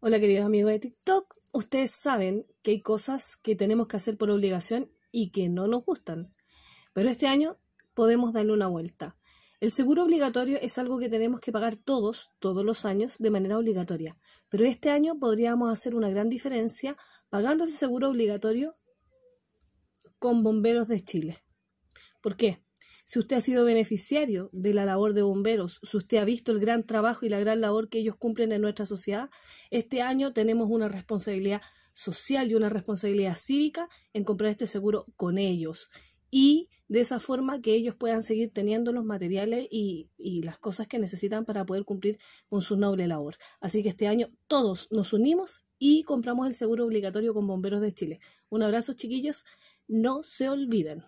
Hola queridos amigos de TikTok, ustedes saben que hay cosas que tenemos que hacer por obligación y que no nos gustan, pero este año podemos darle una vuelta. El seguro obligatorio es algo que tenemos que pagar todos, todos los años, de manera obligatoria, pero este año podríamos hacer una gran diferencia pagando ese seguro obligatorio con bomberos de Chile. ¿Por qué? Si usted ha sido beneficiario de la labor de bomberos, si usted ha visto el gran trabajo y la gran labor que ellos cumplen en nuestra sociedad, este año tenemos una responsabilidad social y una responsabilidad cívica en comprar este seguro con ellos y de esa forma que ellos puedan seguir teniendo los materiales y, las cosas que necesitan para poder cumplir con su noble labor. Así que este año todos nos unimos y compramos el seguro obligatorio con Bomberos de Chile. Un abrazo chiquillos, no se olviden.